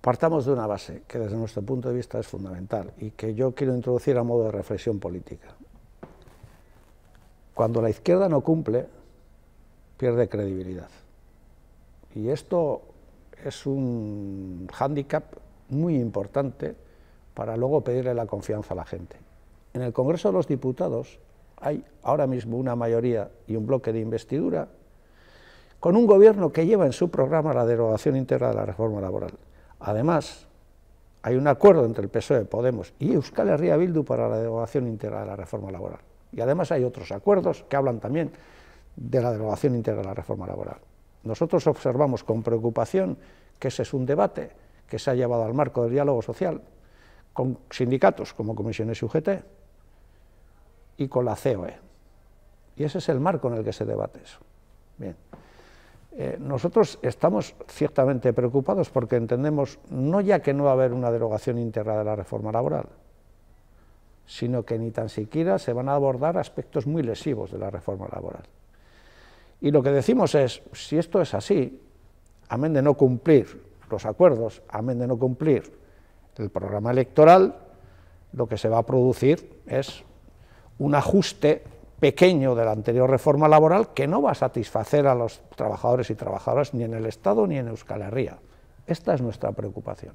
Partamos de una base que desde nuestro punto de vista es fundamental y que yo quiero introducir a modo de reflexión política. Cuando la izquierda no cumple, pierde credibilidad. Y esto es un hándicap muy importante para luego pedirle la confianza a la gente. En el Congreso de los Diputados hay ahora mismo una mayoría y un bloque de investidura con un gobierno que lleva en su programa la derogación íntegra de la reforma laboral Además, hay un acuerdo entre el PSOE, Podemos y Euskal Herria Bildu para la derogación íntegra de la reforma laboral. Y además hay otros acuerdos que hablan también de la derogación íntegra de la reforma laboral. Nosotros observamos con preocupación que ese es un debate que se ha llevado al marco del diálogo social con sindicatos como comisiones UGT y con la COE. Y ese es el marco en el que se debate eso. Bien. Eh, nosotros estamos ciertamente preocupados porque entendemos no ya que no va a haber una derogación íntegra de la reforma laboral, sino que ni tan siquiera se van a abordar aspectos muy lesivos de la reforma laboral. Y lo que decimos es, si esto es así, amén de no cumplir los acuerdos, amén de no cumplir el programa electoral, lo que se va a producir es un ajuste pequeño de la anterior reforma laboral que no va a satisfacer a los trabajadores y trabajadoras ni en el Estado ni en Euskal Herria. Esta es nuestra preocupación.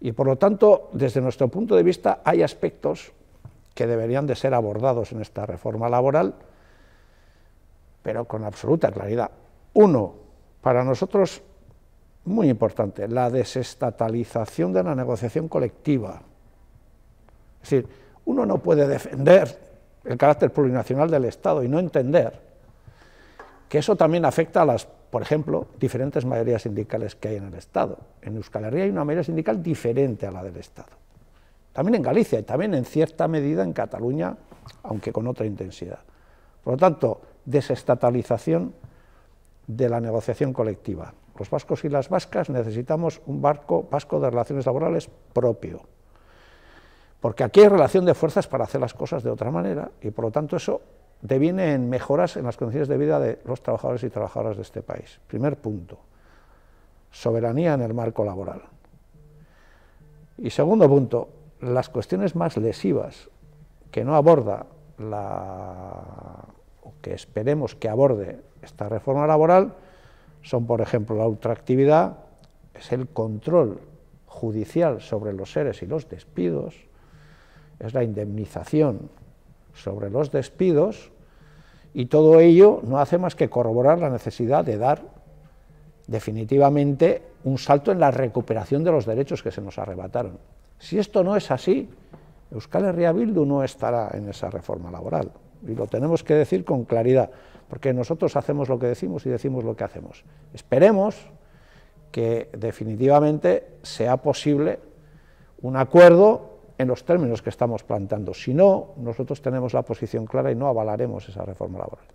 Y por lo tanto, desde nuestro punto de vista, hay aspectos que deberían de ser abordados en esta reforma laboral, pero con absoluta claridad. Uno, para nosotros, muy importante, la desestatalización de la negociación colectiva. Es decir, uno no puede defender el carácter plurinacional del Estado y no entender que eso también afecta a las, por ejemplo, diferentes mayorías sindicales que hay en el Estado. En Euskal Herria hay una mayoría sindical diferente a la del Estado. También en Galicia y también en cierta medida en Cataluña, aunque con otra intensidad. Por lo tanto, desestatalización de la negociación colectiva. Los vascos y las vascas necesitamos un barco vasco de relaciones laborales propio porque aquí hay relación de fuerzas para hacer las cosas de otra manera y por lo tanto eso deviene en mejoras en las condiciones de vida de los trabajadores y trabajadoras de este país. Primer punto, soberanía en el marco laboral. Y segundo punto, las cuestiones más lesivas que no aborda la que esperemos que aborde esta reforma laboral son, por ejemplo, la ultraactividad, es el control judicial sobre los seres y los despidos, es la indemnización sobre los despidos y todo ello no hace más que corroborar la necesidad de dar definitivamente un salto en la recuperación de los derechos que se nos arrebataron. Si esto no es así, Euskal Herria no estará en esa reforma laboral. Y lo tenemos que decir con claridad, porque nosotros hacemos lo que decimos y decimos lo que hacemos. Esperemos que definitivamente sea posible un acuerdo en los términos que estamos planteando. Si no, nosotros tenemos la posición clara y no avalaremos esa reforma laboral.